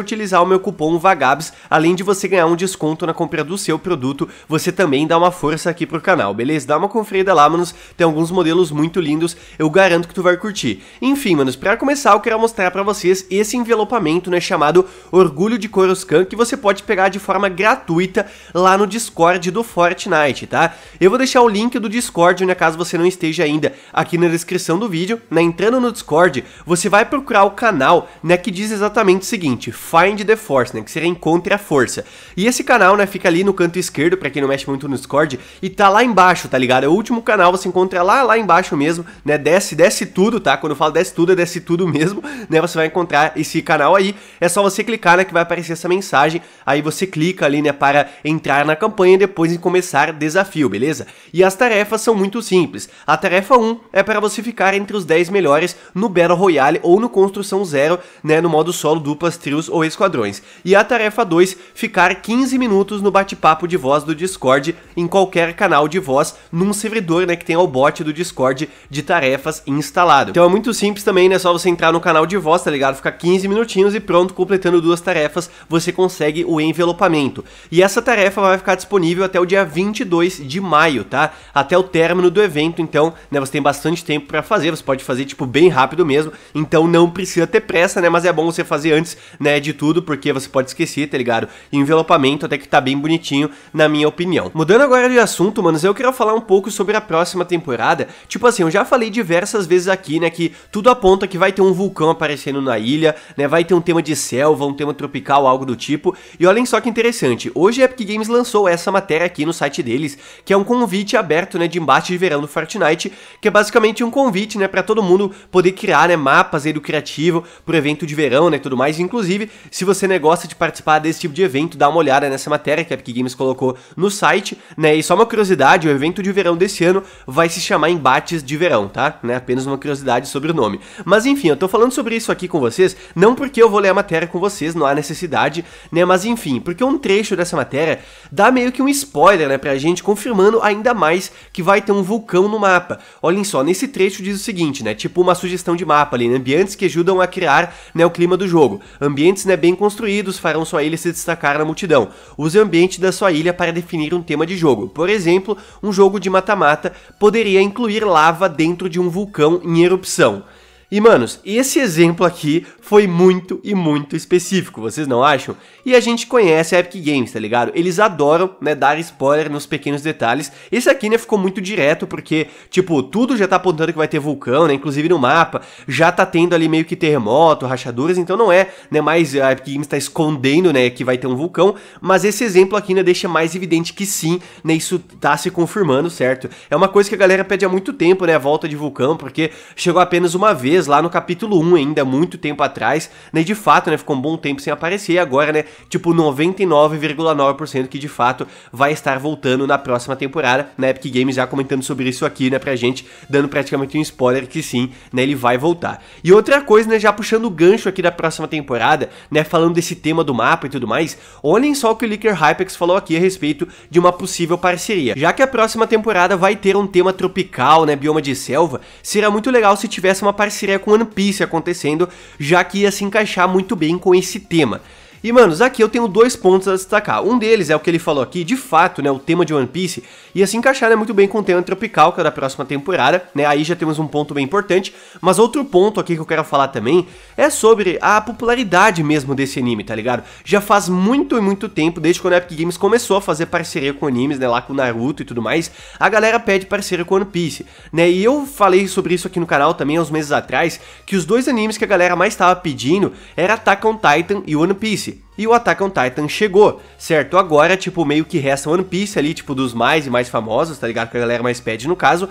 utilizar o meu cupom VAGABS, além de você ganhar um desconto na compra do seu produto, você também dá uma força aqui pro canal, beleza? Dá uma conferida lá, manos, tem alguns modelos muito lindos, eu garanto que tu vai curtir. Enfim, manos, pra começar eu quero mostrar pra vocês esse envelopamento, né, chamado Orgulho de Coruscant, que você pode pegar de forma gratuita lá no Discord do Fortnite, tá? Eu vou deixar o link do Discord, né, caso você não esteja ainda, aqui na descrição do vídeo, né, entrando no Discord, você vai procurar o canal, né, que diz exatamente o seguinte, Find the Force, né, que seria Encontre a Força. E esse canal, né, fica ali no canto esquerdo, para quem não mexe muito no Discord, e tá lá embaixo, tá ligado? É o último canal, você encontra lá, lá embaixo mesmo, né, desce, desce tudo, tá? Quando eu falo desce tudo, é desce tudo mesmo, né, você vai encontrar esse canal aí, é só você clicar, né, que vai aparecer essa mensagem, aí você clica ali, né, para entrar na campanha e depois começar desafio, beleza? E as tarefas são muito simples. A tarefa 1 é para você ficar entre os 10 melhores no Battle Royale ou no Construção Zero, né, no modo solo, duplas, trios ou ou esquadrões. E a tarefa 2, ficar 15 minutos no bate-papo de voz do Discord em qualquer canal de voz num servidor, né, que tem o bot do Discord de tarefas instalado. Então é muito simples também, né, só você entrar no canal de voz, tá ligado? Ficar 15 minutinhos e pronto, completando duas tarefas, você consegue o envelopamento. E essa tarefa vai ficar disponível até o dia 22 de maio, tá? Até o término do evento, então, né, você tem bastante tempo para fazer, você pode fazer tipo bem rápido mesmo, então não precisa ter pressa, né, mas é bom você fazer antes, né, de de tudo, porque você pode esquecer, tá ligado? E o envelopamento até que tá bem bonitinho, na minha opinião. Mudando agora de assunto, manos, eu quero falar um pouco sobre a próxima temporada. Tipo assim, eu já falei diversas vezes aqui, né, que tudo aponta que vai ter um vulcão aparecendo na ilha, né, vai ter um tema de selva, um tema tropical, algo do tipo. E olhem só que interessante, hoje a Epic Games lançou essa matéria aqui no site deles, que é um convite aberto, né, de embate de verão do Fortnite, que é basicamente um convite, né, para todo mundo poder criar, né, mapas aí do criativo pro evento de verão, né, tudo mais. Inclusive, se você né, gosta de participar desse tipo de evento, dá uma olhada nessa matéria que a Epic Games colocou no site, né? E só uma curiosidade, o evento de verão desse ano vai se chamar Embates de Verão, tá? Né? Apenas uma curiosidade sobre o nome. Mas enfim, eu tô falando sobre isso aqui com vocês, não porque eu vou ler a matéria com vocês, não há necessidade, né? Mas enfim, porque um trecho dessa matéria dá meio que um spoiler, né, pra gente, confirmando ainda mais que vai ter um vulcão no mapa. Olhem só, nesse trecho diz o seguinte, né? Tipo uma sugestão de mapa ali, né? Ambientes que ajudam a criar né, o clima do jogo. Ambientes ambientes né, bem construídos farão sua ilha se destacar na multidão. Use o ambiente da sua ilha para definir um tema de jogo. Por exemplo, um jogo de mata-mata poderia incluir lava dentro de um vulcão em erupção. E, manos, esse exemplo aqui foi muito e muito específico, vocês não acham? E a gente conhece a Epic Games, tá ligado? Eles adoram, né, dar spoiler nos pequenos detalhes. Esse aqui, né, ficou muito direto, porque, tipo, tudo já tá apontando que vai ter vulcão, né, inclusive no mapa, já tá tendo ali meio que terremoto, rachaduras, então não é, né, mais a Epic Games tá escondendo, né, que vai ter um vulcão, mas esse exemplo aqui, né, deixa mais evidente que sim, né, isso tá se confirmando, certo? É uma coisa que a galera pede há muito tempo, né, a volta de vulcão, porque chegou apenas uma vez, lá no capítulo 1 ainda, muito tempo atrás, né, de fato, né, ficou um bom tempo sem aparecer, e agora, né, tipo 99,9% que de fato vai estar voltando na próxima temporada, na né, Epic Games já comentando sobre isso aqui, né, pra gente, dando praticamente um spoiler que sim, né, ele vai voltar. E outra coisa, né, já puxando o gancho aqui da próxima temporada, né, falando desse tema do mapa e tudo mais, olhem só o que o Licker Hypex falou aqui a respeito de uma possível parceria. Já que a próxima temporada vai ter um tema tropical, né, bioma de selva, será muito legal se tivesse uma parceria seria com One Piece acontecendo, já que ia se encaixar muito bem com esse tema. E, mano, aqui eu tenho dois pontos a destacar. Um deles é o que ele falou aqui, de fato, né, o tema de One Piece ia assim se encaixar né, muito bem com o tema tropical, que é da próxima temporada, né, aí já temos um ponto bem importante. Mas outro ponto aqui que eu quero falar também é sobre a popularidade mesmo desse anime, tá ligado? Já faz muito e muito tempo, desde quando a Epic Games começou a fazer parceria com animes, né, lá com Naruto e tudo mais, a galera pede parceria com One Piece, né, e eu falei sobre isso aqui no canal também há uns meses atrás, que os dois animes que a galera mais tava pedindo era Attack on Titan e One Piece, disse e o Attack on Titan chegou, certo? Agora, tipo, meio que resta One Piece ali, tipo, dos mais e mais famosos, tá ligado? Que a galera mais pede no caso.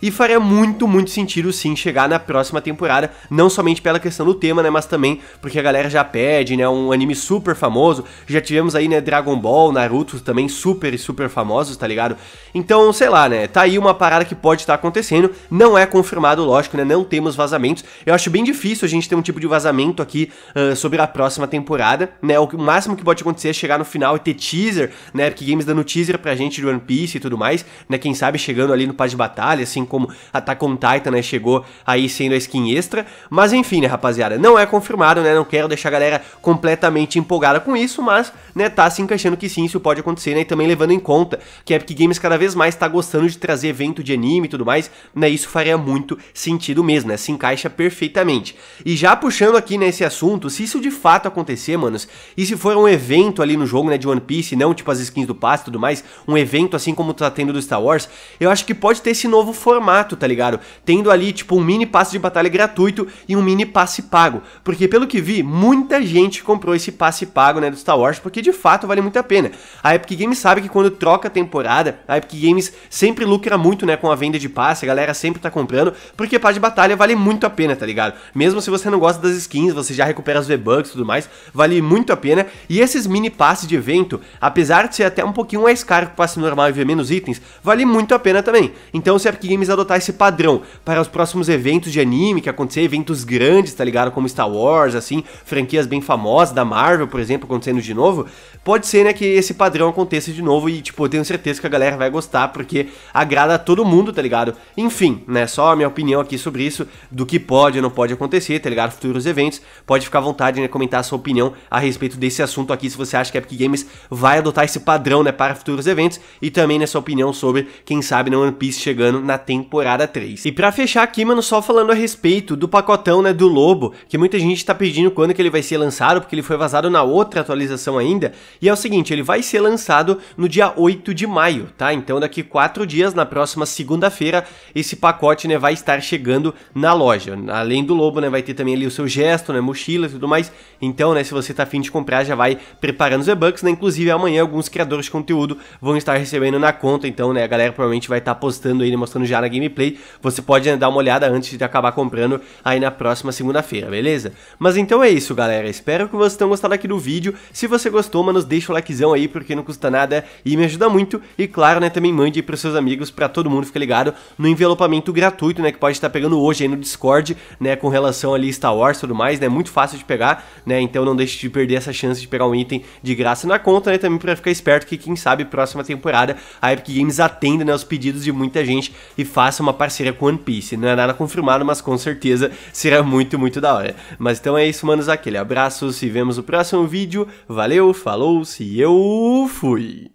E faria muito, muito sentido sim chegar na próxima temporada, não somente pela questão do tema, né? Mas também porque a galera já pede, né? Um anime super famoso. Já tivemos aí, né? Dragon Ball, Naruto também super e super famosos, tá ligado? Então, sei lá, né? Tá aí uma parada que pode estar tá acontecendo. Não é confirmado, lógico, né? Não temos vazamentos. Eu acho bem difícil a gente ter um tipo de vazamento aqui uh, sobre a próxima temporada, né? o máximo que pode acontecer é chegar no final e ter teaser, né? Porque games dando teaser pra gente de One Piece e tudo mais, né? Quem sabe chegando ali no paz de batalha, assim como Attack on Titan, né? Chegou aí sendo a skin extra. Mas enfim, né, rapaziada? Não é confirmado, né? Não quero deixar a galera completamente empolgada com isso, mas, né, tá se encaixando que sim, isso pode acontecer, né? E também levando em conta que a Epic Games cada vez mais tá gostando de trazer evento de anime e tudo mais, né? Isso faria muito sentido mesmo, né? Se encaixa perfeitamente. E já puxando aqui nesse assunto, se isso de fato acontecer, manos, e se for um evento ali no jogo, né, de One Piece, não tipo as skins do passe e tudo mais, um evento assim como tá tendo do Star Wars, eu acho que pode ter esse novo formato, tá ligado? Tendo ali, tipo, um mini passe de batalha gratuito e um mini passe pago. Porque pelo que vi, muita gente comprou esse passe pago, né, do Star Wars, porque de fato vale muito a pena. A Epic Games sabe que quando troca a temporada, a Epic Games sempre lucra muito, né, com a venda de passe, a galera sempre tá comprando, porque passe de batalha vale muito a pena, tá ligado? Mesmo se você não gosta das skins, você já recupera as V-Bucks e tudo mais, vale muito a pena. E esses mini passes de evento, apesar de ser até um pouquinho mais caro que o passe normal e ver menos itens, vale muito a pena também. Então se a Epic Games adotar esse padrão para os próximos eventos de anime que acontecer, eventos grandes, tá ligado? Como Star Wars, assim, franquias bem famosas da Marvel, por exemplo, acontecendo de novo, pode ser, né, que esse padrão aconteça de novo e, tipo, eu tenho certeza que a galera vai gostar porque agrada a todo mundo, tá ligado? Enfim, né, só a minha opinião aqui sobre isso, do que pode ou não pode acontecer, tá ligado? Futuros eventos, pode ficar à vontade, né, comentar a sua opinião a respeito respeito desse assunto aqui, se você acha que a Epic Games vai adotar esse padrão né, para futuros eventos e também nessa opinião sobre, quem sabe, no né, One Piece chegando na temporada 3. E para fechar aqui, mano, só falando a respeito do pacotão né, do Lobo, que muita gente tá pedindo quando que ele vai ser lançado, porque ele foi vazado na outra atualização ainda, e é o seguinte, ele vai ser lançado no dia 8 de maio, tá? Então daqui 4 dias, na próxima segunda-feira, esse pacote né, vai estar chegando na loja. Além do Lobo, né, vai ter também ali o seu gesto, né, mochila e tudo mais, então, né, se você tá afim de comprar comprar já vai preparando os e-bucks, né? Inclusive amanhã alguns criadores de conteúdo vão estar recebendo na conta, então, né, a galera provavelmente vai estar postando aí, né, mostrando já na gameplay. Você pode né, dar uma olhada antes de acabar comprando aí na próxima segunda-feira, beleza? Mas então é isso, galera. Espero que vocês tenham gostado aqui do vídeo. Se você gostou, mano, deixa o likezão aí, porque não custa nada e me ajuda muito. E claro, né, também mande aí pros seus amigos, pra todo mundo ficar ligado no envelopamento gratuito, né, que pode estar pegando hoje aí no Discord, né, com relação ali Star Wars e tudo mais, né, muito fácil de pegar, né, então não deixe de perder essa essa chance de pegar um item de graça na conta, né? Também para ficar esperto que, quem sabe, próxima temporada a Epic Games atenda né, os pedidos de muita gente e faça uma parceria com One Piece. Não é nada confirmado, mas com certeza será muito, muito da hora. Mas então é isso, manos. Aquele abraço, se vemos no próximo vídeo. Valeu, falou, se eu fui!